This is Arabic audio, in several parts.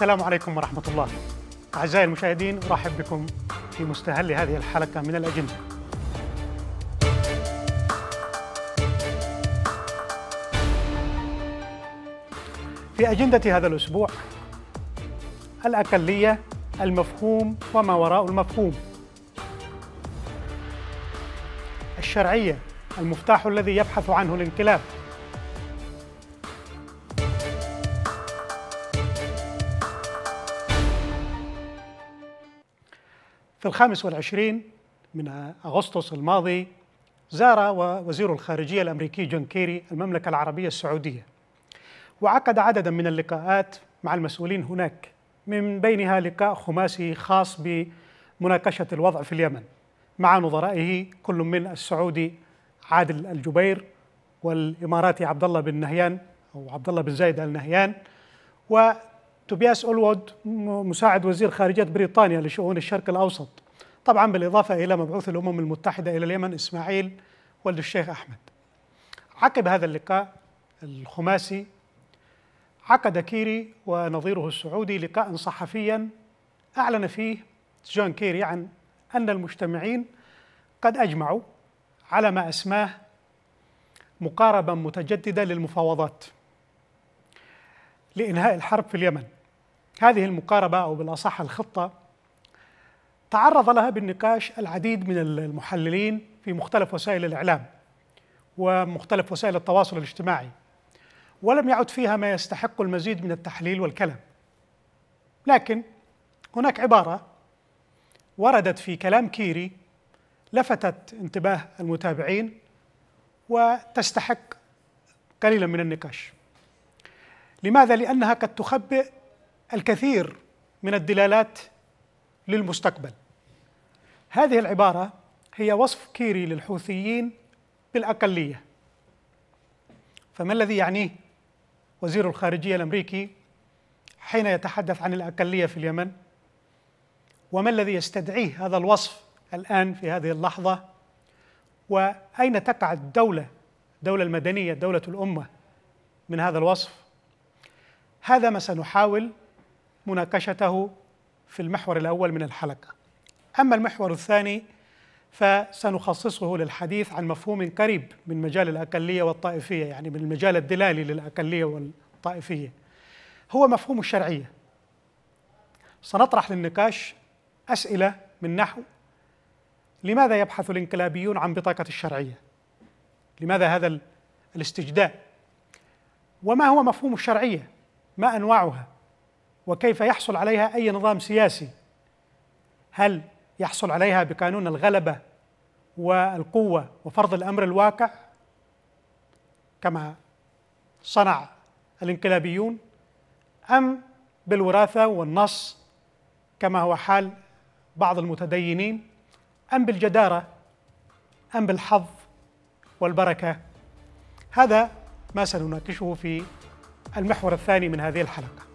السلام عليكم ورحمة الله أعزائي المشاهدين أرحب بكم في مستهل هذه الحلقة من الأجندة في أجندة هذا الأسبوع الأقلية المفهوم وما وراء المفهوم الشرعية المفتاح الذي يبحث عنه الانقلاب في الخامس والعشرين من أغسطس الماضي زار وزير الخارجية الأمريكي جون كيري المملكة العربية السعودية وعقد عددا من اللقاءات مع المسؤولين هناك من بينها لقاء خماسي خاص بمناقشة الوضع في اليمن مع نظرائه كل من السعودي عادل الجبير والإماراتي عبد الله بن نهيان أو عبد الله بن زايد النهيان توبياس أولود مساعد وزير خارجية بريطانيا لشؤون الشرق الأوسط طبعا بالإضافة إلى مبعوث الأمم المتحدة إلى اليمن إسماعيل ولد الشيخ أحمد عقب هذا اللقاء الخماسي عقد كيري ونظيره السعودي لقاء صحفيا أعلن فيه جون كيري عن أن المجتمعين قد أجمعوا على ما أسماه مقاربة متجددة للمفاوضات لإنهاء الحرب في اليمن هذه المقاربة أو بالأصح الخطة تعرض لها بالنقاش العديد من المحللين في مختلف وسائل الإعلام ومختلف وسائل التواصل الاجتماعي ولم يعد فيها ما يستحق المزيد من التحليل والكلام لكن هناك عبارة وردت في كلام كيري لفتت انتباه المتابعين وتستحق قليلا من النقاش لماذا؟ لأنها قد تخبئ الكثير من الدلالات للمستقبل هذه العبارة هي وصف كيري للحوثيين بالأقلية فما الذي يعنيه وزير الخارجية الأمريكي حين يتحدث عن الأقلية في اليمن وما الذي يستدعيه هذا الوصف الآن في هذه اللحظة وأين تقع الدولة الدولة المدنية دولة الأمة من هذا الوصف هذا ما سنحاول مناقشته في المحور الاول من الحلقه. اما المحور الثاني فسنخصصه للحديث عن مفهوم قريب من مجال الاقليه والطائفيه يعني من المجال الدلالي للاقليه والطائفيه. هو مفهوم الشرعيه. سنطرح للنقاش اسئله من نحو لماذا يبحث الانقلابيون عن بطاقه الشرعيه؟ لماذا هذا الاستجداء؟ وما هو مفهوم الشرعيه؟ ما انواعها؟ وكيف يحصل عليها اي نظام سياسي هل يحصل عليها بقانون الغلبه والقوه وفرض الامر الواقع كما صنع الانقلابيون ام بالوراثه والنص كما هو حال بعض المتدينين ام بالجداره ام بالحظ والبركه هذا ما سنناقشه في المحور الثاني من هذه الحلقه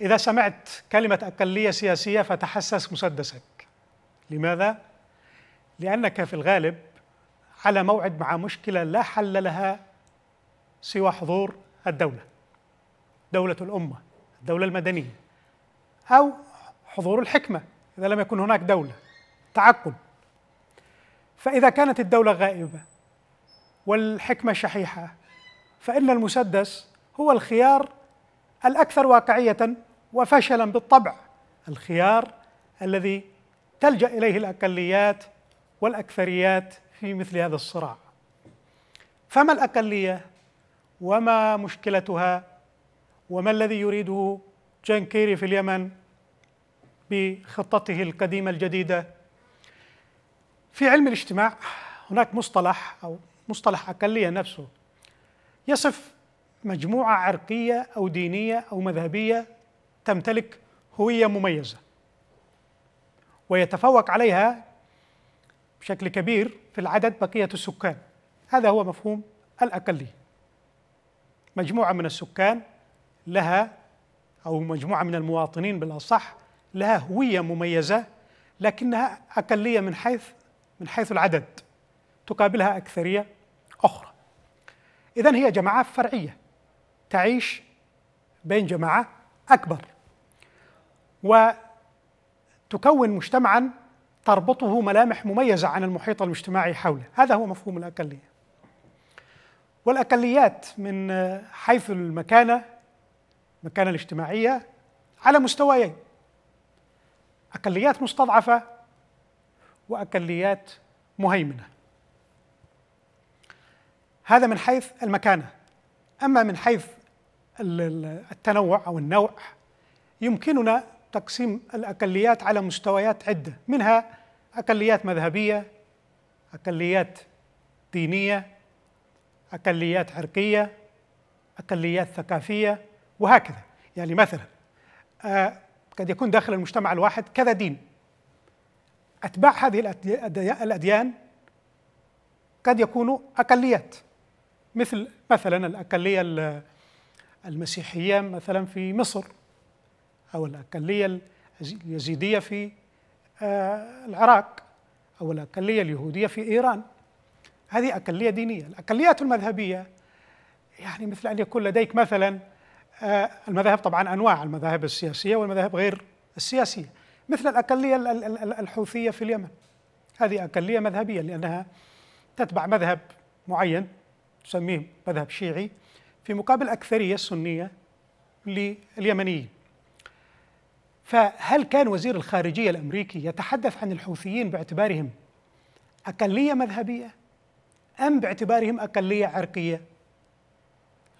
إذا سمعت كلمة أقلية سياسية فتحسس مسدسك لماذا؟ لأنك في الغالب على موعد مع مشكلة لا حل لها سوى حضور الدولة دولة الأمة الدولة المدنية أو حضور الحكمة إذا لم يكن هناك دولة تعقل فإذا كانت الدولة غائبة والحكمة شحيحة فإن المسدس هو الخيار الأكثر واقعية وفشلا بالطبع الخيار الذي تلجا اليه الاقليات والاكثريات في مثل هذا الصراع فما الاقليه وما مشكلتها وما الذي يريده جان كيري في اليمن بخطته القديمه الجديده في علم الاجتماع هناك مصطلح او مصطلح اقليه نفسه يصف مجموعه عرقيه او دينيه او مذهبيه تمتلك هويه مميزه ويتفوق عليها بشكل كبير في العدد بقيه السكان هذا هو مفهوم الاقليه مجموعه من السكان لها او مجموعه من المواطنين بالاصح لها هويه مميزه لكنها اقليه من حيث من حيث العدد تقابلها اكثريه اخرى اذا هي جماعات فرعيه تعيش بين جماعه اكبر وتكون مجتمعا تربطه ملامح مميزة عن المحيط الاجتماعي حوله هذا هو مفهوم الأقلية والأقليات من حيث المكانة المكانة الاجتماعية على مستويين أقليات مستضعفة وأقليات مهيمنة هذا من حيث المكانة أما من حيث التنوع أو النوع يمكننا تقسيم الأقليات على مستويات عدة منها أقليات مذهبية أقليات دينية أقليات عرقية أقليات ثقافية وهكذا يعني مثلا آه قد يكون داخل المجتمع الواحد كذا دين أتباع هذه الأديان قد يكونوا أقليات مثل مثلا الأقلية المسيحية مثلا في مصر أو الأقلية اليزيدية في آه، العراق أو الأقلية اليهودية في إيران هذه أقلية دينية الأقليات المذهبية يعني مثل أن يكون لديك مثلا آه، المذاهب طبعا أنواع المذاهب السياسية والمذاهب غير السياسية مثل الأقلية الحوثية في اليمن هذه أقلية مذهبية لأنها تتبع مذهب معين تسميه مذهب شيعي في مقابل أكثرية سنية لليمنيين فهل كان وزير الخارجية الأمريكي يتحدث عن الحوثيين باعتبارهم أقلية مذهبية أم باعتبارهم أقلية عرقية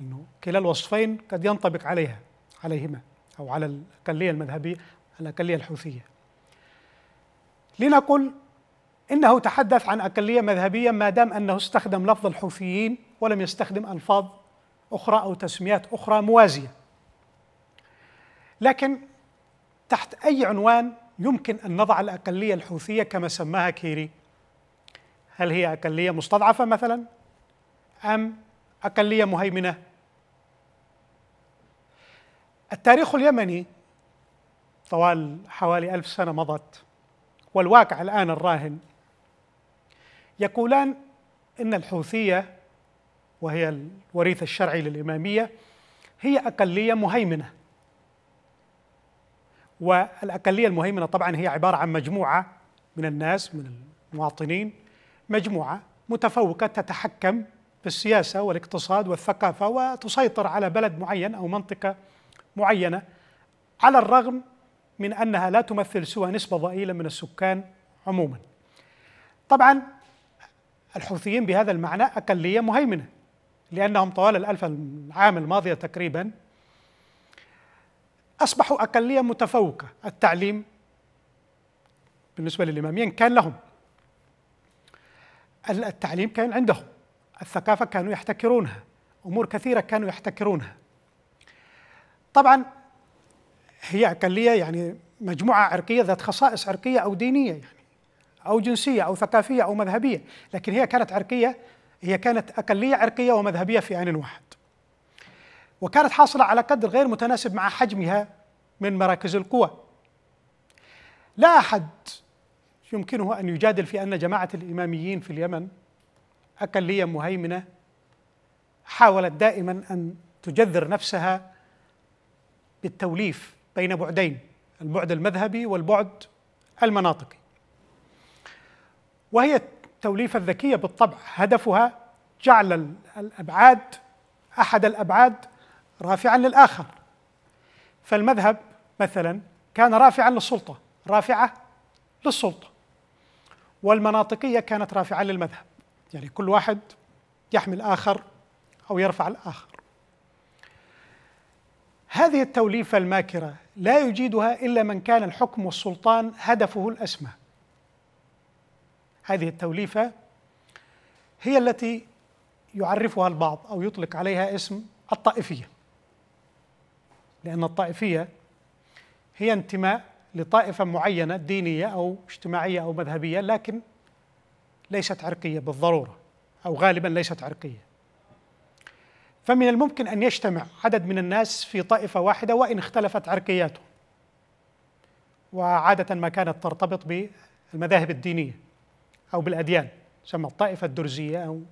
أنه كلا الوصفين قد ينطبق عليها عليهما أو على الأقلية المذهبية الأقلية الحوثية لنقل إنه تحدث عن أقلية مذهبية ما دام أنه استخدم لفظ الحوثيين ولم يستخدم ألفاظ أخرى أو تسميات أخرى موازية لكن تحت أي عنوان يمكن أن نضع الأقلية الحوثية كما سماها كيري هل هي أقلية مستضعفة مثلا أم أقلية مهيمنة التاريخ اليمني طوال حوالي ألف سنة مضت والواقع الآن الراهن يقولان إن الحوثية وهي الوريث الشرعي للإمامية هي أقلية مهيمنة والأقلية المهيمنة طبعا هي عبارة عن مجموعة من الناس من المواطنين مجموعة متفوقة تتحكم في السياسة والاقتصاد والثقافة وتسيطر على بلد معين أو منطقة معينة على الرغم من أنها لا تمثل سوى نسبة ضئيلة من السكان عموما طبعا الحوثيين بهذا المعنى أقلية مهيمنة لأنهم طوال الألف العام الماضية تقريبا أصبحوا أقلية متفوقة التعليم بالنسبة للإماميين كان لهم التعليم كان عندهم الثقافة كانوا يحتكرونها أمور كثيرة كانوا يحتكرونها طبعا هي أقلية يعني مجموعة عرقية ذات خصائص عرقية أو دينية يعني أو جنسية أو ثقافية أو مذهبية لكن هي كانت عرقية هي كانت أقلية عرقية ومذهبية في آن واحد وكانت حاصلة على قدر غير متناسب مع حجمها من مراكز القوى لا أحد يمكنه أن يجادل في أن جماعة الإماميين في اليمن أقلية مهيمنة حاولت دائما أن تجذر نفسها بالتوليف بين بعدين البعد المذهبي والبعد المناطقي وهي التوليفة الذكية بالطبع هدفها جعل الأبعاد أحد الأبعاد رافعا للآخر فالمذهب مثلا كان رافعا للسلطة رافعة للسلطة والمناطقية كانت رافعة للمذهب يعني كل واحد يحمي الآخر أو يرفع الآخر هذه التوليفة الماكرة لا يجيدها إلا من كان الحكم والسلطان هدفه الأسمى هذه التوليفة هي التي يعرفها البعض أو يطلق عليها اسم الطائفية لأن الطائفية هي انتماء لطائفة معينة دينية أو اجتماعية أو مذهبية لكن ليست عرقية بالضرورة أو غالبا ليست عرقية فمن الممكن أن يجتمع عدد من الناس في طائفة واحدة وإن اختلفت عرقياتهم وعادة ما كانت ترتبط بالمذاهب الدينية أو بالأديان تسمى الطائفة الدرزية أو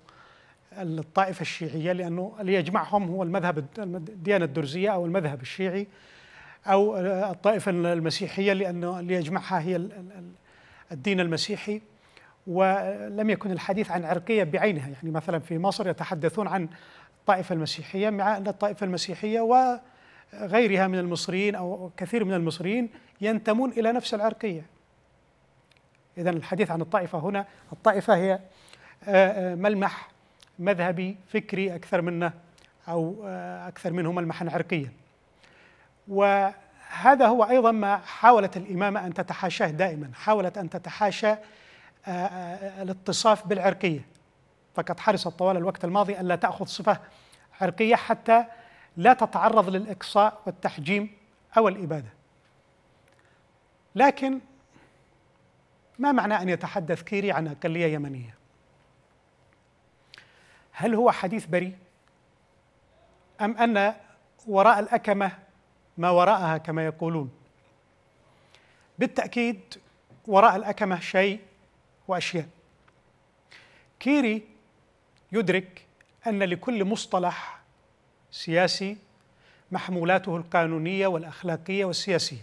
الطائفة الشيعية لأنه اللي يجمعهم هو المذهب الديانة الدرزية أو المذهب الشيعي أو الطائفة المسيحية لأنه اللي يجمعها هي الدين المسيحي ولم يكن الحديث عن عرقية بعينها يعني مثلا في مصر يتحدثون عن الطائفة المسيحية مع أن الطائفة المسيحية وغيرها من المصريين او كثير من المصريين ينتمون الى نفس العرقيه. اذا الحديث عن الطائفه هنا، الطائفه هي آه، آه، ملمح مذهبي فكري أكثر منه أو آه، أكثر منه ملمحا عرقيا وهذا هو أيضا ما حاولت الإمامة أن تتحاشاه دائما حاولت أن تتحاشى آه، آه، الاتصاف بالعرقية فقد حرصت طوال الوقت الماضي ألا تأخذ صفة عرقية حتى لا تتعرض للإقصاء والتحجيم أو الإبادة لكن ما معنى أن يتحدث كيري عن أقلية يمنية؟ هل هو حديث بريء ام ان وراء الاكمه ما وراءها كما يقولون بالتاكيد وراء الاكمه شيء واشياء كيري يدرك ان لكل مصطلح سياسي محمولاته القانونيه والاخلاقيه والسياسيه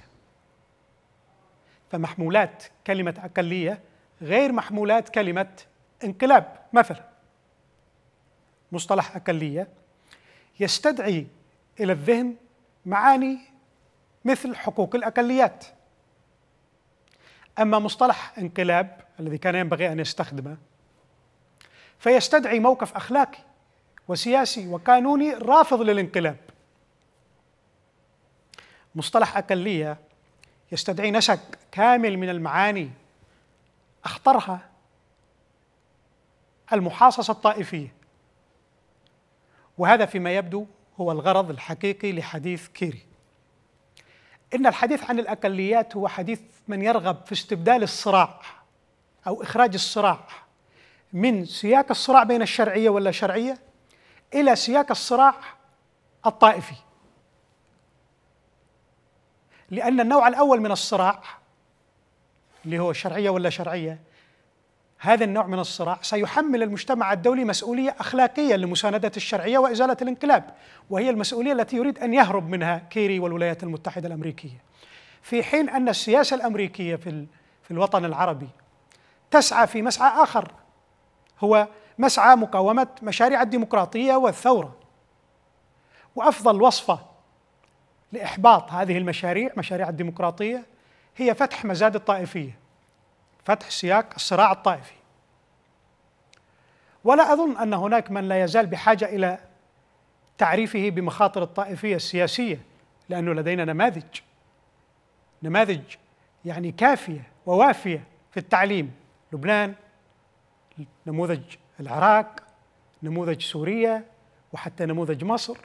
فمحمولات كلمه اقليه غير محمولات كلمه انقلاب مثلا مصطلح أقلية يستدعي إلى الذهن معاني مثل حقوق الأقليات أما مصطلح انقلاب الذي كان ينبغي أن يستخدمه فيستدعي موقف أخلاقي وسياسي وقانوني رافض للانقلاب مصطلح أقلية يستدعي نسق كامل من المعاني أخطرها المحاصصة الطائفية وهذا فيما يبدو هو الغرض الحقيقي لحديث كيري إن الحديث عن الأقليات هو حديث من يرغب في استبدال الصراع أو إخراج الصراع من سياق الصراع بين الشرعية ولا شرعية إلى سياق الصراع الطائفي لأن النوع الأول من الصراع اللي هو شرعية ولا شرعية هذا النوع من الصراع سيحمل المجتمع الدولي مسؤولية أخلاقية لمساندة الشرعية وإزالة الانقلاب وهي المسؤولية التي يريد أن يهرب منها كيري والولايات المتحدة الأمريكية في حين أن السياسة الأمريكية في, في الوطن العربي تسعى في مسعى آخر هو مسعى مقاومة مشاريع الديمقراطية والثورة وأفضل وصفة لإحباط هذه المشاريع مشاريع الديمقراطية هي فتح مزاد الطائفية فتح سياق الصراع الطائفي ولا اظن ان هناك من لا يزال بحاجه الى تعريفه بمخاطر الطائفيه السياسيه لانه لدينا نماذج نماذج يعني كافيه ووافيه في التعليم لبنان نموذج العراق نموذج سوريا وحتى نموذج مصر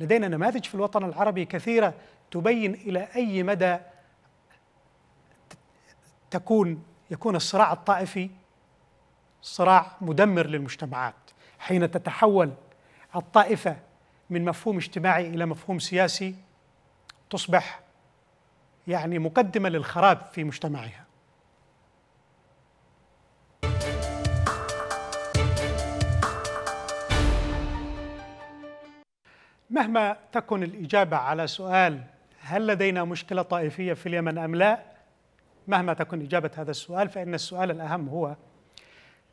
لدينا نماذج في الوطن العربي كثيره تبين الى اي مدى تكون يكون الصراع الطائفي صراع مدمر للمجتمعات حين تتحول الطائفه من مفهوم اجتماعي الى مفهوم سياسي تصبح يعني مقدمه للخراب في مجتمعها مهما تكن الاجابه على سؤال هل لدينا مشكله طائفيه في اليمن ام لا مهما تكن إجابة هذا السؤال فإن السؤال الأهم هو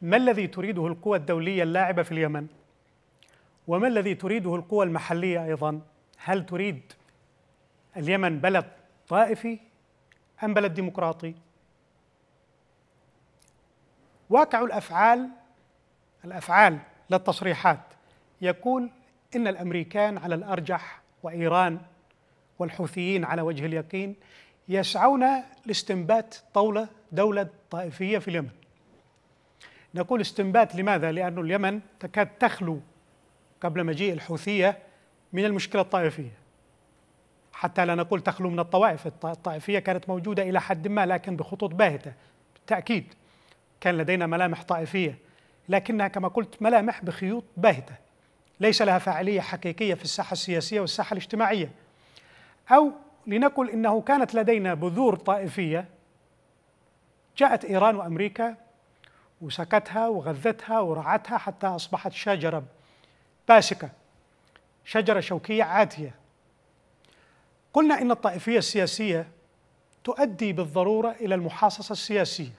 ما الذي تريده القوى الدولية اللاعبة في اليمن؟ وما الذي تريده القوى المحلية أيضا؟ هل تريد اليمن بلد طائفي أم بلد ديمقراطي؟ واقع الأفعال الأفعال لا التصريحات يقول إن الأمريكان على الأرجح وإيران والحوثيين على وجه اليقين يسعون لاستنبات طولة دولة طائفية في اليمن نقول استنبات لماذا؟ لأن اليمن تكاد تخلو قبل مجيء الحوثية من المشكلة الطائفية حتى لا نقول تخلو من الطوائف الطائفية كانت موجودة إلى حد ما لكن بخطوط باهتة بالتأكيد كان لدينا ملامح طائفية لكنها كما قلت ملامح بخيوط باهتة ليس لها فاعلية حقيقية في الساحة السياسية والساحة الاجتماعية أو لنقل انه كانت لدينا بذور طائفيه جاءت ايران وامريكا وسكتها وغذتها ورعتها حتى اصبحت شجره باسكه شجره شوكيه عاتيه قلنا ان الطائفيه السياسيه تؤدي بالضروره الى المحاصصه السياسيه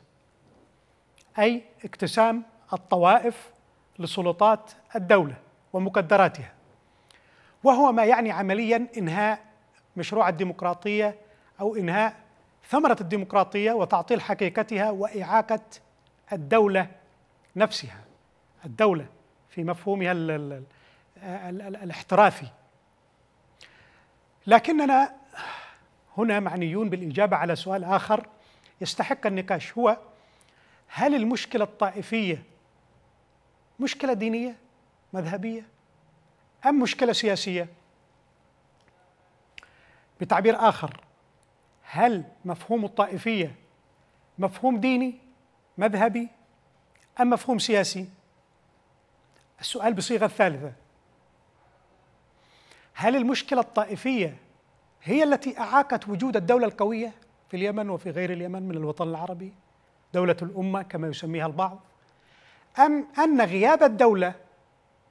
اي اقتسام الطوائف لسلطات الدوله ومقدراتها وهو ما يعني عمليا انهاء مشروع الديمقراطيه او انهاء ثمره الديمقراطيه وتعطيل حقيقتها واعاقه الدوله نفسها الدوله في مفهومها الـ الـ الـ الاحترافي لكننا هنا معنيون بالاجابه على سؤال اخر يستحق النقاش هو هل المشكله الطائفيه مشكله دينيه مذهبيه ام مشكله سياسيه بتعبير آخر هل مفهوم الطائفية مفهوم ديني مذهبي أم مفهوم سياسي السؤال بصيغة الثالثة هل المشكلة الطائفية هي التي أعاقت وجود الدولة القوية في اليمن وفي غير اليمن من الوطن العربي دولة الأمة كما يسميها البعض أم أن غياب الدولة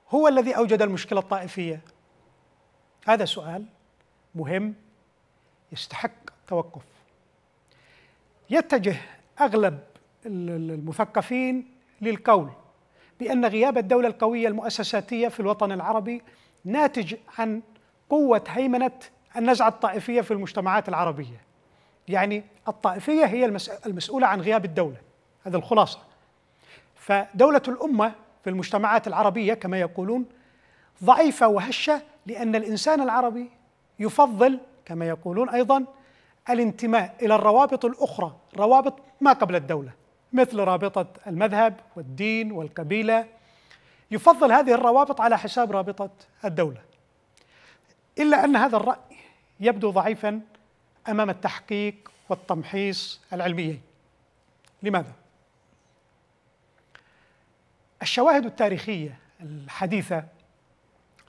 هو الذي أوجد المشكلة الطائفية هذا سؤال مهم يستحق توقف يتجه اغلب المثقفين للقول بان غياب الدوله القويه المؤسساتيه في الوطن العربي ناتج عن قوه هيمنه النزعه الطائفيه في المجتمعات العربيه. يعني الطائفيه هي المسؤوله عن غياب الدوله، هذا الخلاصه. فدوله الامه في المجتمعات العربيه كما يقولون ضعيفه وهشه لان الانسان العربي يفضل كما يقولون أيضا الانتماء إلى الروابط الأخرى روابط ما قبل الدولة مثل رابطة المذهب والدين والقبيلة يفضل هذه الروابط على حساب رابطة الدولة إلا أن هذا الرأي يبدو ضعيفا أمام التحقيق والتمحيص العلميين لماذا؟ الشواهد التاريخية الحديثة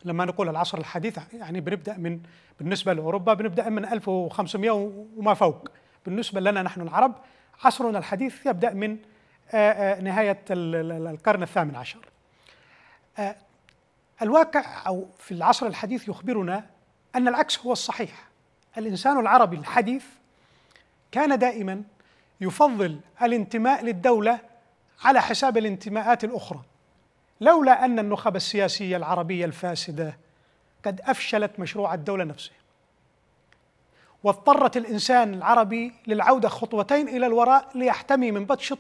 لما نقول العصر الحديث يعني بنبدا من بالنسبه لاوروبا بنبدا من 1500 وما فوق بالنسبه لنا نحن العرب عصرنا الحديث يبدا من آه، آه، نهايه القرن الثامن عشر آه، الواقع او في العصر الحديث يخبرنا ان العكس هو الصحيح الانسان العربي الحديث كان دائما يفضل الانتماء للدوله على حساب الانتماءات الاخرى لولا أن النخب السياسية العربية الفاسدة قد أفشلت مشروع الدولة نفسه واضطرت الإنسان العربي للعودة خطوتين إلى الوراء ليحتمي من بطش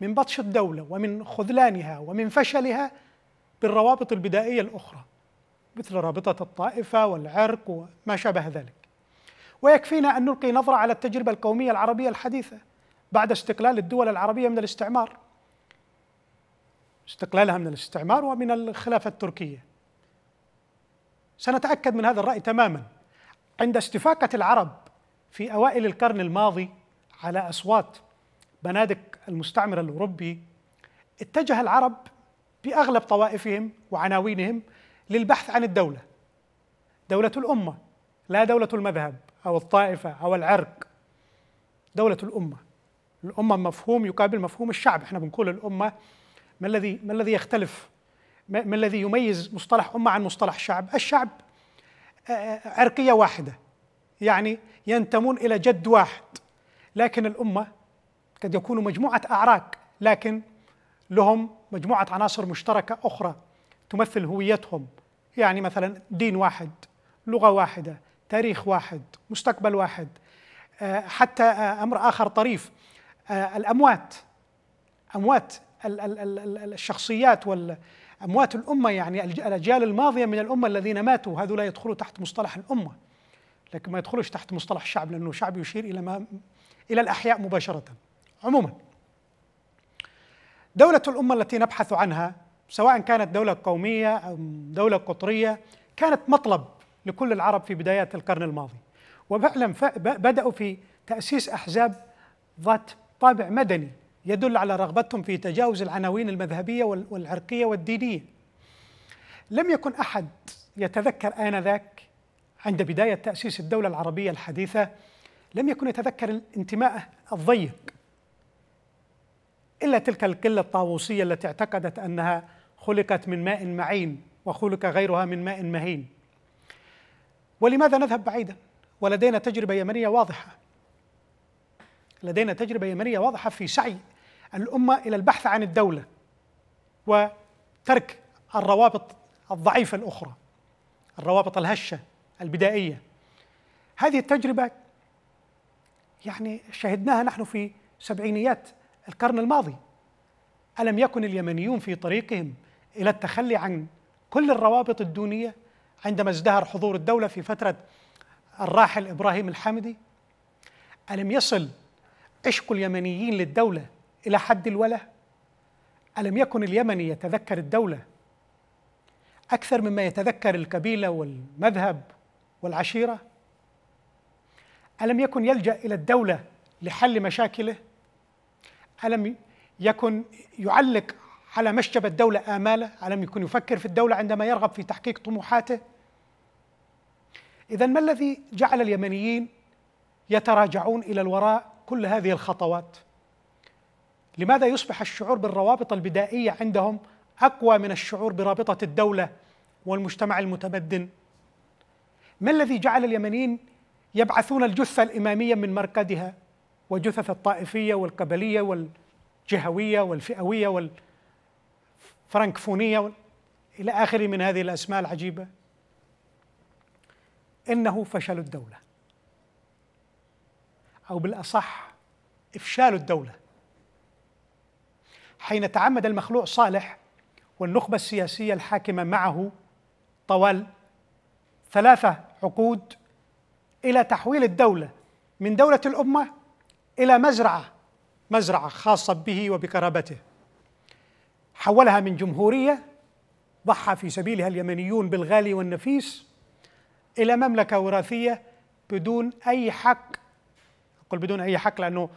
من بطش الدولة ومن خذلانها ومن فشلها بالروابط البدائية الأخرى مثل رابطة الطائفة والعرق وما شابه ذلك ويكفينا أن نلقي نظرة على التجربة القومية العربية الحديثة بعد استقلال الدول العربية من الاستعمار استقلالها من الاستعمار ومن الخلافة التركية سنتأكد من هذا الرأي تماما عند استفاقة العرب في أوائل القرن الماضي على أصوات بنادق المستعمر الأوروبي اتجه العرب بأغلب طوائفهم وعناوينهم للبحث عن الدولة دولة الأمة لا دولة المذهب أو الطائفة أو العرق دولة الأمة الأمة مفهوم يقابل مفهوم الشعب احنا بنقول الأمة ما الذي ما الذي يختلف ما الذي يميز مصطلح أمة عن مصطلح شعب الشعب آه، عرقية واحدة يعني ينتمون إلى جد واحد لكن الأمة قد يكونوا مجموعة أعراق لكن لهم مجموعة عناصر مشتركة أخرى تمثل هويتهم يعني مثلا دين واحد لغة واحدة تاريخ واحد مستقبل واحد آه، حتى آه، أمر آخر طريف الأموات أموات الشخصيات واموات الأمة يعني الأجيال الماضية من الأمة الذين ماتوا هذول يدخلوا تحت مصطلح الأمة لكن ما يدخلوش تحت مصطلح الشعب لأنه الشعب يشير إلى ما إلى الأحياء مباشرة عموما دولة الأمة التي نبحث عنها سواء كانت دولة قومية أو دولة قطرية كانت مطلب لكل العرب في بدايات القرن الماضي وفعلا بدأوا في تأسيس أحزاب ذات طابع مدني يدل على رغبتهم في تجاوز العناوين المذهبيه والعرقيه والدينيه. لم يكن احد يتذكر انذاك عند بدايه تاسيس الدوله العربيه الحديثه لم يكن يتذكر الانتماء الضيق الا تلك القله الطاووسيه التي اعتقدت انها خلقت من ماء معين وخلق غيرها من ماء مهين. ولماذا نذهب بعيدا؟ ولدينا تجربه يمنيه واضحه لدينا تجربة يمنية واضحة في سعي الامه الى البحث عن الدوله وترك الروابط الضعيفه الاخرى الروابط الهشه البدائيه هذه التجربه يعني شهدناها نحن في سبعينيات القرن الماضي الم يكن اليمنيون في طريقهم الى التخلي عن كل الروابط الدونيه عندما ازدهر حضور الدوله في فتره الراحل ابراهيم الحمدي الم يصل عشق اليمنيين للدوله إلى حد الولا ألم يكن اليمني يتذكر الدولة أكثر مما يتذكر القبيلة والمذهب والعشيرة ألم يكن يلجأ إلى الدولة لحل مشاكله ألم يكن يعلق على مشجب الدولة آماله ألم يكن يفكر في الدولة عندما يرغب في تحقيق طموحاته إذا ما الذي جعل اليمنيين يتراجعون إلى الوراء كل هذه الخطوات لماذا يصبح الشعور بالروابط البدائية عندهم أقوى من الشعور برابطة الدولة والمجتمع المتمدن ما الذي جعل اليمنيين يبعثون الجثة الإمامية من مرقدها وجثث الطائفية والقبلية والجهوية والفئوية والفرنكفونية إلى آخره من هذه الأسماء العجيبة إنه فشل الدولة أو بالأصح إفشال الدولة حين تعمد المخلوع صالح والنخبة السياسية الحاكمة معه طوال ثلاثة عقود إلى تحويل الدولة من دولة الأمة إلى مزرعة مزرعة خاصة به وبقرابته حولها من جمهورية ضحى في سبيلها اليمنيون بالغالي والنفيس إلى مملكة وراثية بدون أي حق أقول بدون أي حق لأنه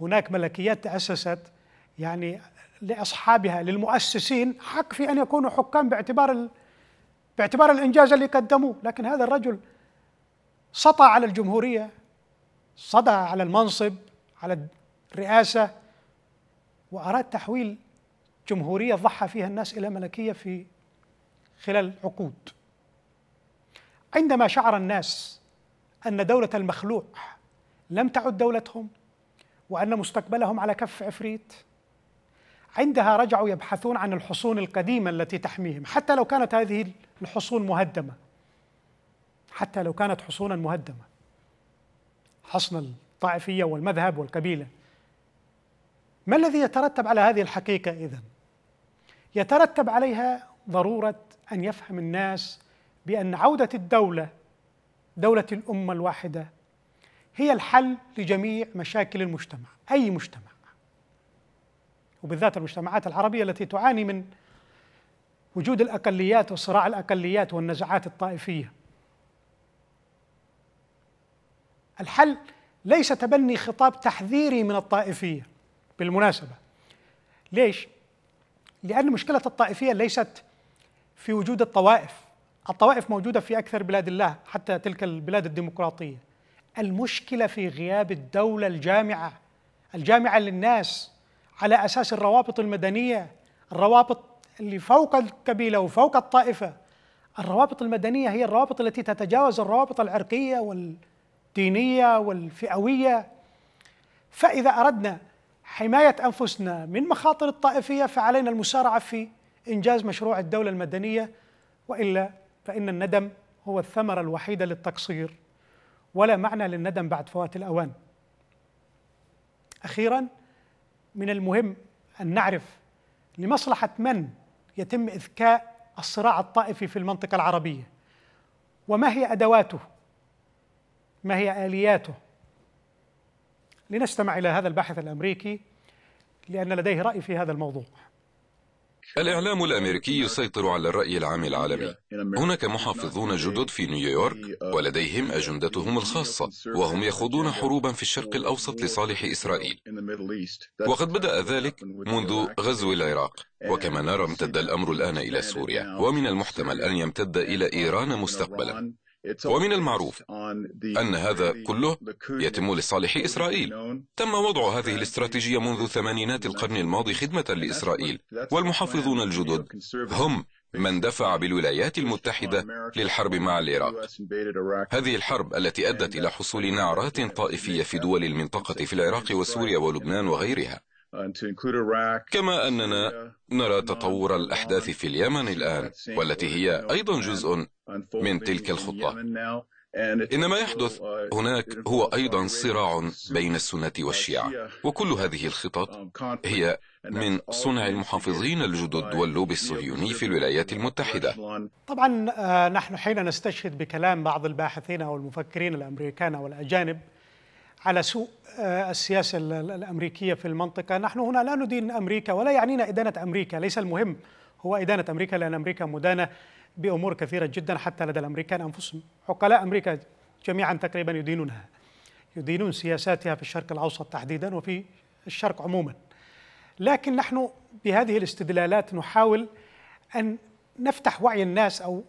هناك ملكيات تأسست يعني لأصحابها للمؤسسين حق في أن يكونوا حكام باعتبار ال... باعتبار الإنجاز اللي قدموه لكن هذا الرجل سطى على الجمهورية صدى على المنصب على الرئاسة وأراد تحويل جمهورية ضحى فيها الناس إلى ملكية في خلال عقود عندما شعر الناس أن دولة المخلوع لم تعد دولتهم وأن مستقبلهم على كف عفريت عندها رجعوا يبحثون عن الحصون القديمة التي تحميهم حتى لو كانت هذه الحصون مهدمة حتى لو كانت حصونا مهدمة حصن الطائفية والمذهب والقبيلة ما الذي يترتب على هذه الحقيقة إذا؟ يترتب عليها ضرورة أن يفهم الناس بأن عودة الدولة دولة الأمة الواحدة هي الحل لجميع مشاكل المجتمع أي مجتمع وبالذات المجتمعات العربية التي تعاني من وجود الأقليات وصراع الأقليات والنزعات الطائفية الحل ليس تبني خطاب تحذيري من الطائفية بالمناسبة ليش؟ لأن مشكلة الطائفية ليست في وجود الطوائف الطوائف موجودة في أكثر بلاد الله حتى تلك البلاد الديمقراطية المشكلة في غياب الدولة الجامعة الجامعة للناس على اساس الروابط المدنيه الروابط اللي فوق القبيله وفوق الطائفه الروابط المدنيه هي الروابط التي تتجاوز الروابط العرقيه والدينيه والفئويه فاذا اردنا حمايه انفسنا من مخاطر الطائفيه فعلينا المسارعه في انجاز مشروع الدوله المدنيه والا فان الندم هو الثمره الوحيده للتقصير ولا معنى للندم بعد فوات الاوان اخيرا من المهم أن نعرف لمصلحة من يتم إذكاء الصراع الطائفي في المنطقة العربية وما هي أدواته ما هي آلياته لنستمع إلى هذا الباحث الأمريكي لأن لديه رأي في هذا الموضوع الإعلام الأمريكي يسيطر على الرأي العام العالمي هناك محافظون جدد في نيويورك ولديهم أجندتهم الخاصة وهم يخوضون حروبا في الشرق الأوسط لصالح إسرائيل وقد بدأ ذلك منذ غزو العراق وكما نرى امتد الأمر الآن إلى سوريا ومن المحتمل أن يمتد إلى إيران مستقبلا ومن المعروف أن هذا كله يتم لصالح إسرائيل تم وضع هذه الاستراتيجية منذ ثمانينات القرن الماضي خدمة لإسرائيل والمحافظون الجدد هم من دفع بالولايات المتحدة للحرب مع العراق هذه الحرب التي أدت إلى حصول نعرات طائفية في دول المنطقة في العراق وسوريا ولبنان وغيرها آه، كما أننا نرى تطور الأحداث في اليمن الآن والتي هي أيضا جزء من تلك الخطة إن ما يحدث uh, هناك هو أيضا صراع بين السنة والشيعة وكل هذه الخطط هي من صنع المحافظين الجدد واللوبي الصهيوني في الولايات المتحدة طبعا آه، نحن حين نستشهد بكلام بعض الباحثين او المفكرين الأمريكان والأجانب على سوء آه، السياسة الأمريكية في المنطقة نحن هنا لا ندين أمريكا ولا يعنينا إدانة أمريكا ليس المهم هو إدانة أمريكا لأن أمريكا مدانة بأمور كثيرة جدا حتى لدى الأمريكان أنفسهم عقلاء أمريكا جميعا تقريبا يدينونها يدينون سياساتها في الشرق الأوسط تحديدا وفي الشرق عموما لكن نحن بهذه الاستدلالات نحاول أن نفتح وعي الناس أو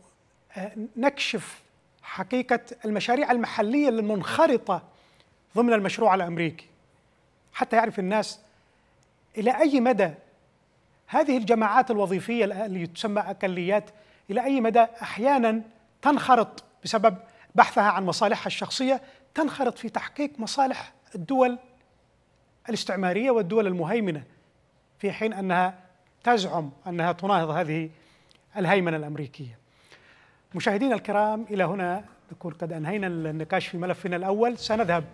آه، نكشف حقيقة المشاريع المحلية المنخرطة ضمن المشروع الامريكي حتى يعرف الناس الى اي مدى هذه الجماعات الوظيفيه اللي تسمى اكليات الى اي مدى احيانا تنخرط بسبب بحثها عن مصالحها الشخصيه تنخرط في تحقيق مصالح الدول الاستعماريه والدول المهيمنه في حين انها تزعم انها تناهض هذه الهيمنه الامريكيه. مشاهدينا الكرام الى هنا نكون قد انهينا النقاش في ملفنا الاول سنذهب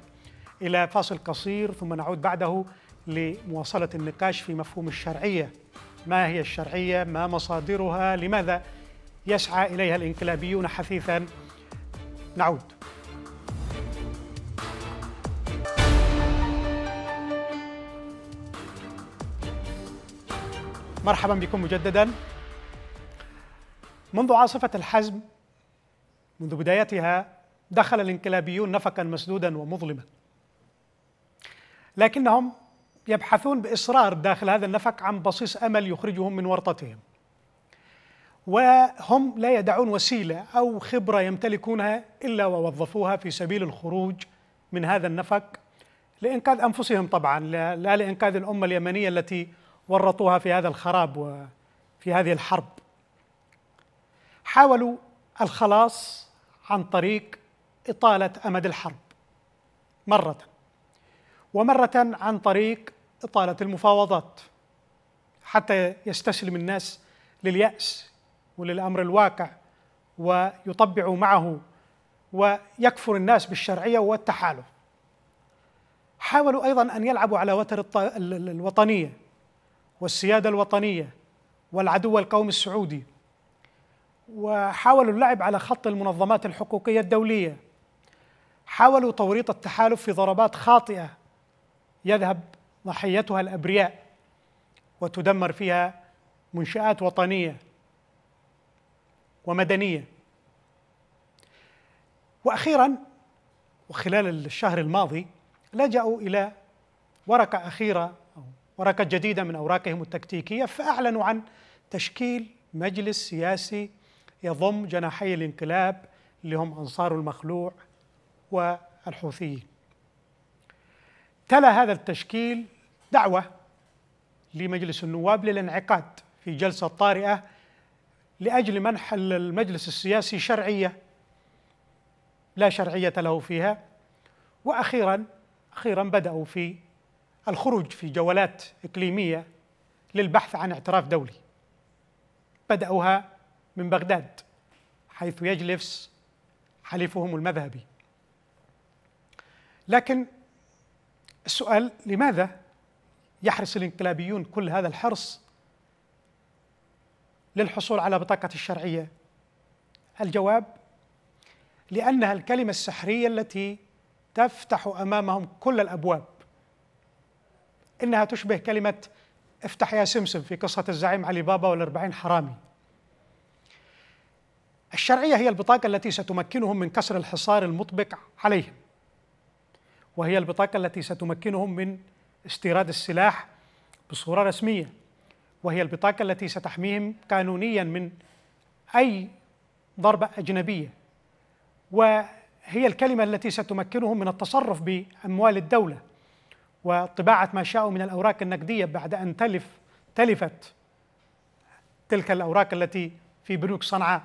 إلى فاصل قصير ثم نعود بعده لمواصلة النقاش في مفهوم الشرعية ما هي الشرعية؟ ما مصادرها؟ لماذا يسعى إليها الإنقلابيون حثيثا؟ نعود مرحبا بكم مجددا منذ عاصفة الحزم منذ بدايتها دخل الانقلابيون نفقا مسدودا ومظلما لكنهم يبحثون باصرار داخل هذا النفق عن بصيص امل يخرجهم من ورطتهم. وهم لا يدعون وسيله او خبره يمتلكونها الا ووظفوها في سبيل الخروج من هذا النفق لانقاذ انفسهم طبعا لا لانقاذ الامه اليمنيه التي ورطوها في هذا الخراب وفي هذه الحرب. حاولوا الخلاص عن طريق اطاله امد الحرب مره ومرة عن طريق إطالة المفاوضات حتى يستسلم الناس لليأس وللأمر الواقع ويطبعوا معه ويكفر الناس بالشرعية والتحالف حاولوا أيضا أن يلعبوا على وتر الوطنية والسيادة الوطنية والعدو القومي السعودي وحاولوا اللعب على خط المنظمات الحقوقية الدولية حاولوا توريط التحالف في ضربات خاطئة يذهب ضحيتها الابرياء وتدمر فيها منشات وطنيه ومدنيه واخيرا وخلال الشهر الماضي لجاوا الى ورقه اخيره او ورقه جديده من اوراقهم التكتيكيه فاعلنوا عن تشكيل مجلس سياسي يضم جناحي الانقلاب اللي هم انصار المخلوع والحوثيين تلا هذا التشكيل دعوة لمجلس النواب للانعقاد في جلسة طارئة لأجل منح المجلس السياسي شرعية لا شرعية له فيها وأخيرا أخيرا بدأوا في الخروج في جولات إقليمية للبحث عن اعتراف دولي بدأوها من بغداد حيث يجلس حليفهم المذهبي لكن السؤال لماذا يحرص الانقلابيون كل هذا الحرص للحصول على بطاقة الشرعية؟ الجواب لأنها الكلمة السحرية التي تفتح أمامهم كل الأبواب إنها تشبه كلمة افتح يا سمسم في قصة الزعيم علي بابا والأربعين حرامي الشرعية هي البطاقة التي ستمكنهم من كسر الحصار المطبق عليهم وهي البطاقة التي ستمكنهم من استيراد السلاح بصورة رسمية وهي البطاقة التي ستحميهم قانونيا من أي ضربة أجنبية وهي الكلمة التي ستمكنهم من التصرف بأموال الدولة وطباعة ما شاءوا من الأوراق النقدية بعد أن تلف تلفت تلك الأوراق التي في بنوك صنعاء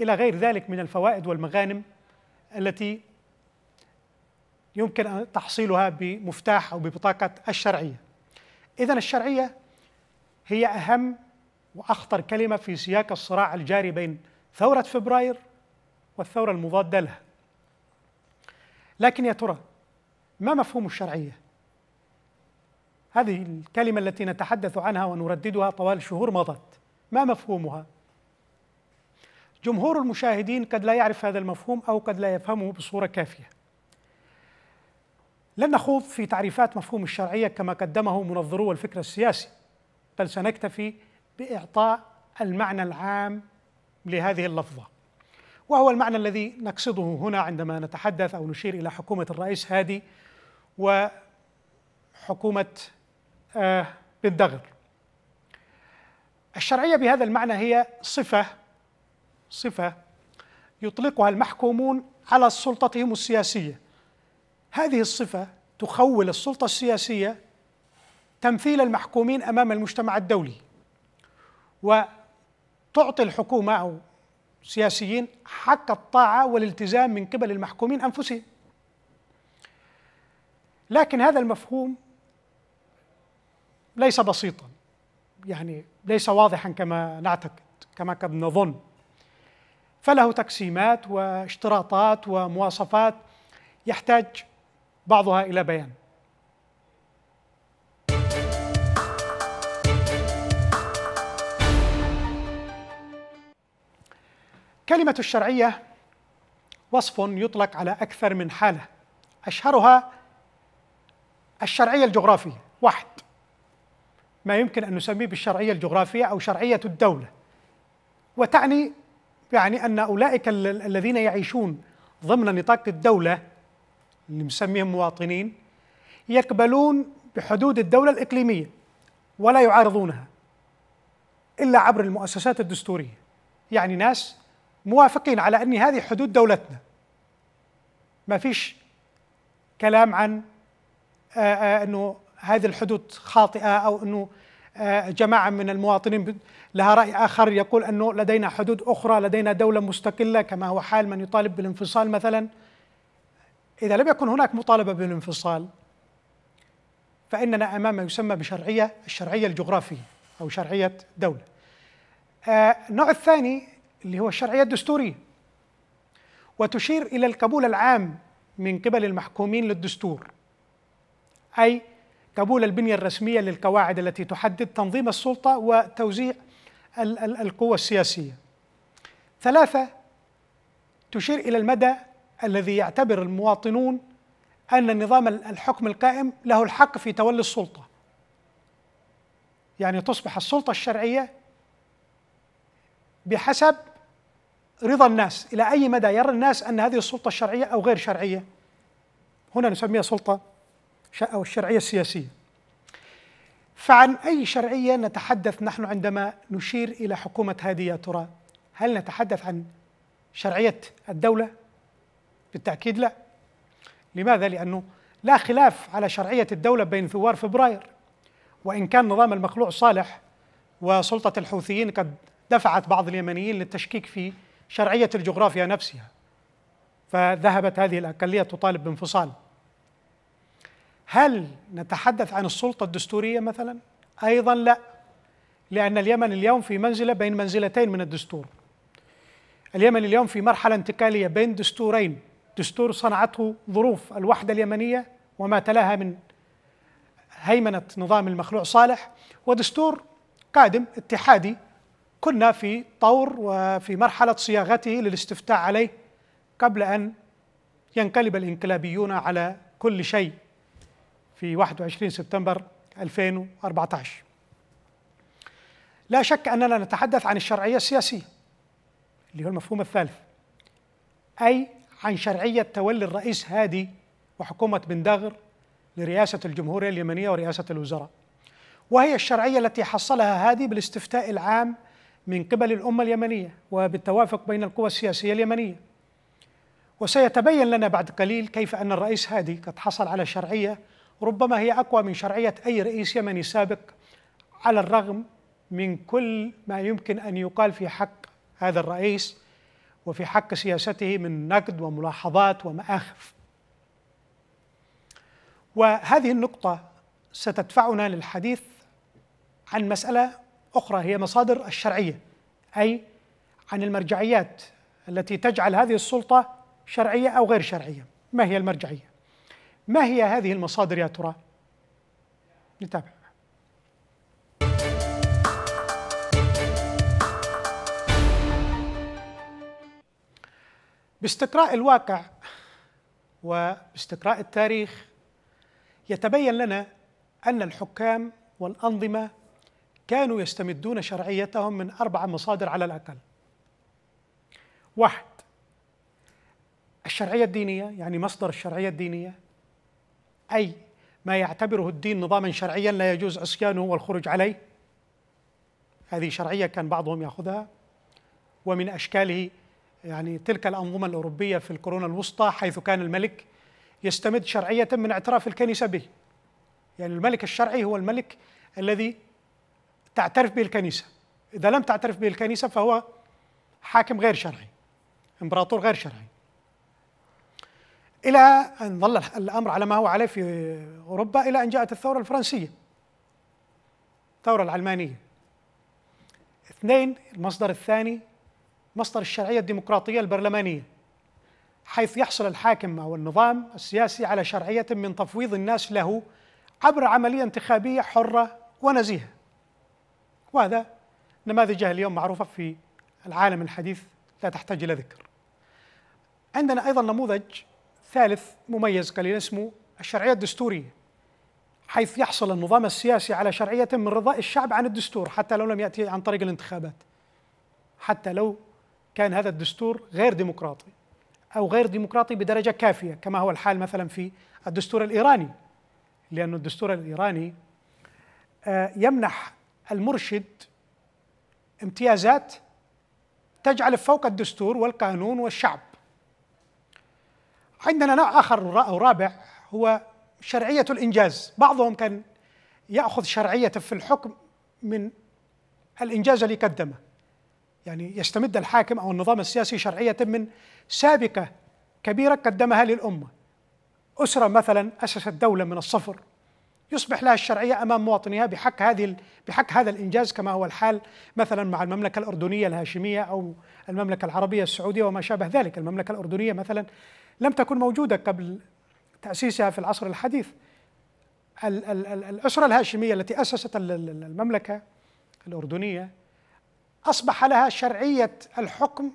إلى غير ذلك من الفوائد والمغانم التي يمكن تحصيلها بمفتاح أو ببطاقة الشرعية إذا الشرعية هي أهم وأخطر كلمة في سياق الصراع الجاري بين ثورة فبراير والثورة المضادة لها لكن يا ترى ما مفهوم الشرعية؟ هذه الكلمة التي نتحدث عنها ونرددها طوال شهور مضت ما مفهومها؟ جمهور المشاهدين قد لا يعرف هذا المفهوم أو قد لا يفهمه بصورة كافية لن نخوض في تعريفات مفهوم الشرعية كما قدمه منظرو الفكر السياسي بل سنكتفي بإعطاء المعنى العام لهذه اللفظة وهو المعنى الذي نقصده هنا عندما نتحدث أو نشير إلى حكومة الرئيس هادي وحكومة آه بن دغر الشرعية بهذا المعنى هي صفة صفة يطلقها المحكومون على سلطتهم السياسيه هذه الصفة تخول السلطة السياسية تمثيل المحكومين أمام المجتمع الدولي وتعطي الحكومة أو السياسيين حق الطاعة والالتزام من قبل المحكومين أنفسهم لكن هذا المفهوم ليس بسيطا يعني ليس واضحا كما نعتقد كما قد نظن فله تقسيمات واشتراطات ومواصفات يحتاج بعضها إلى بيان كلمة الشرعية وصف يطلق على أكثر من حالة أشهرها الشرعية الجغرافية واحد ما يمكن أن نسميه بالشرعية الجغرافية أو شرعية الدولة وتعني يعني أن أولئك الذين يعيشون ضمن نطاق الدولة اللي مسميهم مواطنين يقبلون بحدود الدولة الإقليمية ولا يعارضونها إلا عبر المؤسسات الدستورية يعني ناس موافقين على أن هذه حدود دولتنا ما فيش كلام عن آه، آه، أنه هذه الحدود خاطئة أو أنه آه، جماعة من المواطنين لها رأي آخر يقول أنه لدينا حدود أخرى لدينا دولة مستقلة كما هو حال من يطالب بالانفصال مثلا إذا لم يكن هناك مطالبة بالانفصال فإننا أمام ما يسمى بشرعية الشرعية الجغرافية أو شرعية دولة آه، النوع الثاني اللي هو الشرعية الدستورية وتشير إلى القبول العام من قبل المحكومين للدستور أي قبول البنية الرسمية للقواعد التي تحدد تنظيم السلطة وتوزيع القوة السياسية ثلاثة تشير إلى المدى الذي يعتبر المواطنون أن نظام الحكم القائم له الحق في تولي السلطة يعني تصبح السلطة الشرعية بحسب رضا الناس إلى أي مدى يرى الناس أن هذه السلطة الشرعية أو غير شرعية هنا نسميها سلطة أو الشرعية السياسية فعن أي شرعية نتحدث نحن عندما نشير إلى حكومة هادية يا ترى هل نتحدث عن شرعية الدولة بالتأكيد لا لماذا؟ لأنه لا خلاف على شرعية الدولة بين ثوار فبراير وإن كان نظام المخلوع صالح وسلطة الحوثيين قد دفعت بعض اليمنيين للتشكيك في شرعية الجغرافيا نفسها فذهبت هذه الأقلية تطالب بانفصال هل نتحدث عن السلطة الدستورية مثلا؟ أيضا لا لأن اليمن اليوم في منزلة بين منزلتين من الدستور اليمن اليوم في مرحلة انتقالية بين دستورين دستور صنعته ظروف الوحدة اليمنية وما تلاها من هيمنة نظام المخلوع صالح ودستور قادم اتحادي كنا في طور وفي مرحلة صياغته للاستفتاء عليه قبل أن ينقلب الانقلابيون على كل شيء في 21 سبتمبر 2014 لا شك أننا نتحدث عن الشرعية السياسية اللي هو المفهوم الثالث أي عن شرعية تولي الرئيس هادي وحكومة بن داغر لرئاسة الجمهورية اليمنية ورئاسة الوزراء وهي الشرعية التي حصلها هادي بالاستفتاء العام من قبل الأمة اليمنية وبالتوافق بين القوى السياسية اليمنية وسيتبين لنا بعد قليل كيف أن الرئيس هادي قد حصل على شرعية ربما هي أقوى من شرعية أي رئيس يمني سابق على الرغم من كل ما يمكن أن يقال في حق هذا الرئيس وفي حق سياسته من نقد وملاحظات ومآخف. وهذه النقطة ستدفعنا للحديث عن مسألة أخرى هي مصادر الشرعية أي عن المرجعيات التي تجعل هذه السلطة شرعية أو غير شرعية ما هي المرجعية؟ ما هي هذه المصادر يا ترى؟ نتابع باستقراء الواقع وباستقراء التاريخ يتبين لنا ان الحكام والانظمه كانوا يستمدون شرعيتهم من اربع مصادر على الاقل. واحد الشرعيه الدينيه يعني مصدر الشرعيه الدينيه اي ما يعتبره الدين نظاما شرعيا لا يجوز عصيانه والخروج عليه. هذه شرعيه كان بعضهم ياخذها ومن اشكاله يعني تلك الأنظمة الأوروبية في القرون الوسطى حيث كان الملك يستمد شرعية من اعتراف الكنيسة به يعني الملك الشرعي هو الملك الذي تعترف به الكنيسة إذا لم تعترف به الكنيسة فهو حاكم غير شرعي إمبراطور غير شرعي إلى أن ظل الأمر على ما هو عليه في أوروبا إلى أن جاءت الثورة الفرنسية الثورة العلمانية اثنين المصدر الثاني مصدر الشرعية الديمقراطية البرلمانية حيث يحصل الحاكم أو النظام السياسي على شرعية من تفويض الناس له عبر عملية انتخابية حرة ونزيهة وهذا نماذجها اليوم معروفة في العالم الحديث لا تحتاج إلى ذكر عندنا أيضا نموذج ثالث مميز قليلا اسمه الشرعية الدستورية حيث يحصل النظام السياسي على شرعية من رضاء الشعب عن الدستور حتى لو لم يأتي عن طريق الانتخابات حتى لو كان هذا الدستور غير ديمقراطي أو غير ديمقراطي بدرجة كافية كما هو الحال مثلا في الدستور الإيراني لأن الدستور الإيراني آه، يمنح المرشد امتيازات تجعل فوق الدستور والقانون والشعب عندنا نوع آخر أو رابع هو شرعية الإنجاز بعضهم كان يأخذ شرعية في الحكم من الإنجاز اللي قدمه يعني يستمد الحاكم أو النظام السياسي شرعية من سابقة كبيرة قدمها للأمة أسرة مثلا أسست دولة من الصفر يصبح لها الشرعية أمام مواطنيها بحق هذه بحق هذا الإنجاز كما هو الحال مثلا مع المملكة الأردنية الهاشمية أو المملكة العربية السعودية وما شابه ذلك المملكة الأردنية مثلا لم تكن موجودة قبل تأسيسها في العصر الحديث الأسرة الهاشمية التي أسست المملكة الأردنية أصبح لها شرعية الحكم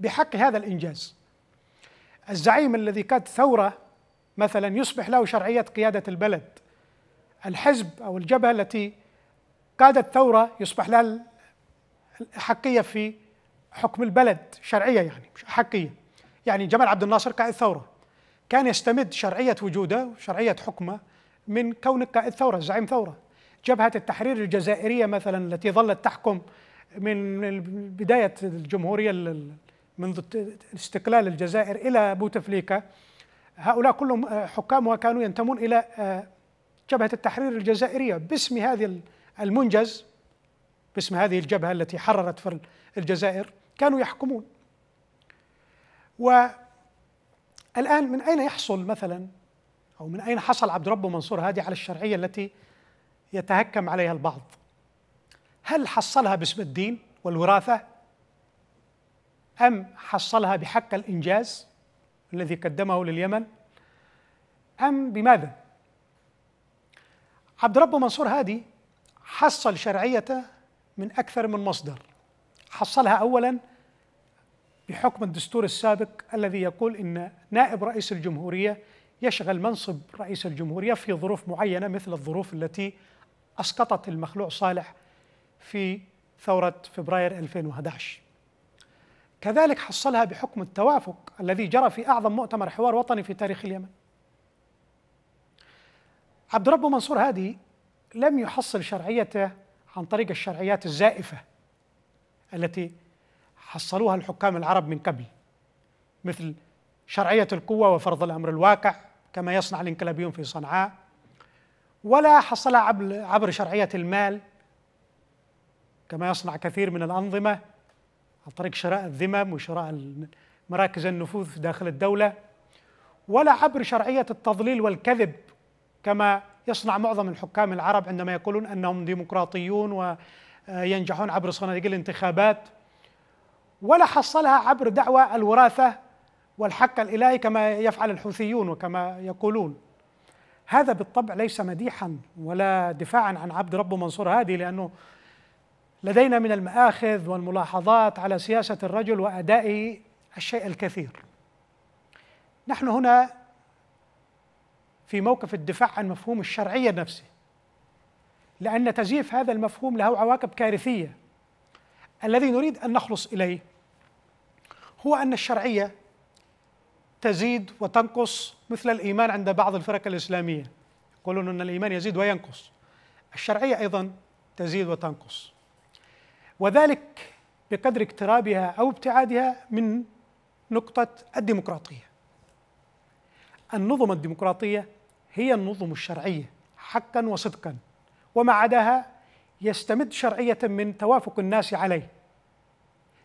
بحق هذا الإنجاز الزعيم الذي قاد ثورة مثلا يصبح له شرعية قيادة البلد الحزب أو الجبهة التي قادت ثورة يصبح لها الاحقيه في حكم البلد شرعية يعني مش حقية يعني جمال عبد الناصر قائد ثورة كان يستمد شرعية وجوده وشرعية حكمه من كونه قائد ثورة زعيم ثورة جبهة التحرير الجزائرية مثلا التي ظلت تحكم من بداية الجمهورية منذ استقلال الجزائر إلى بوتفليكة هؤلاء كلهم آه، حكامها كانوا ينتمون إلى آه، جبهة التحرير الجزائرية باسم هذا المنجز باسم هذه الجبهة التي حررت في الجزائر كانوا يحكمون والآن من أين يحصل مثلا أو من أين حصل عبد ربه منصور هادي على الشرعية التي يتهكم عليها البعض هل حصلها باسم الدين والوراثة أم حصلها بحق الإنجاز الذي قدمه لليمن أم بماذا عبد رب منصور هادي حصل شرعيته من أكثر من مصدر حصلها أولا بحكم الدستور السابق الذي يقول إن نائب رئيس الجمهورية يشغل منصب رئيس الجمهورية في ظروف معينة مثل الظروف التي أسقطت المخلوع صالح في ثورة فبراير 2011 كذلك حصلها بحكم التوافق الذي جرى في أعظم مؤتمر حوار وطني في تاريخ اليمن عبد رب منصور هادي لم يحصل شرعيته عن طريق الشرعيات الزائفة التي حصلوها الحكام العرب من قبل مثل شرعية القوة وفرض الأمر الواقع كما يصنع الانقلابيون في صنعاء ولا حصل عبر شرعية المال كما يصنع كثير من الأنظمة عن طريق شراء الذمم وشراء مراكز النفوذ داخل الدولة ولا عبر شرعية التضليل والكذب كما يصنع معظم الحكام العرب عندما يقولون أنهم ديمقراطيون وينجحون عبر صناديق الانتخابات ولا حصلها عبر دعوى الوراثة والحق الإلهي كما يفعل الحوثيون وكما يقولون هذا بالطبع ليس مديحا ولا دفاعا عن عبد ربه منصور هادي لأنه لدينا من المآخذ والملاحظات على سياسة الرجل وأدائه الشيء الكثير. نحن هنا في موقف الدفاع عن مفهوم الشرعية نفسه. لأن تزييف هذا المفهوم له عواقب كارثية. الذي نريد أن نخلص إليه هو أن الشرعية تزيد وتنقص مثل الإيمان عند بعض الفرق الإسلامية. يقولون أن الإيمان يزيد وينقص. الشرعية أيضا تزيد وتنقص. وذلك بقدر اقترابها او ابتعادها من نقطه الديمقراطيه النظم الديمقراطيه هي النظم الشرعيه حقا وصدقا وما عداها يستمد شرعيه من توافق الناس عليه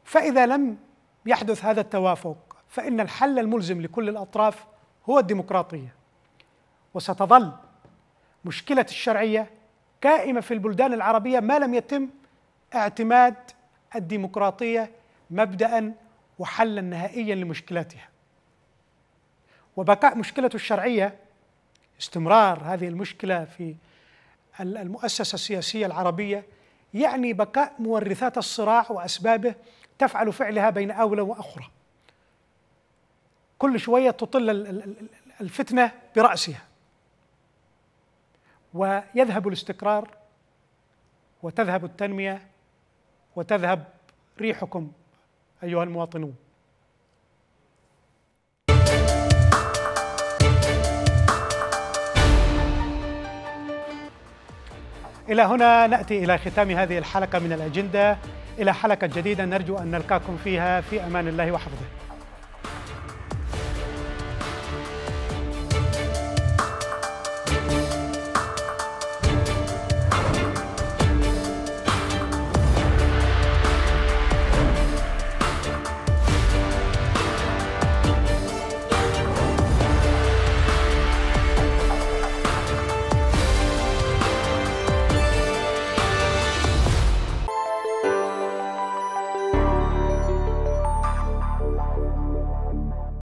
فاذا لم يحدث هذا التوافق فان الحل الملزم لكل الاطراف هو الديمقراطيه وستظل مشكله الشرعيه كائمه في البلدان العربيه ما لم يتم اعتماد الديمقراطيه مبدأ وحلا نهائيا لمشكلتها وبقاء مشكلة الشرعية استمرار هذه المشكلة في المؤسسة السياسية العربية يعني بقاء مورثات الصراع وأسبابه تفعل فعلها بين أولى وأخرى كل شوية تطل الفتنة برأسها ويذهب الاستقرار وتذهب التنمية وتذهب ريحكم ايها المواطنون الى هنا ناتي الى ختام هذه الحلقه من الاجنده الى حلقه جديده نرجو ان نلقاكم فيها في امان الله وحفظه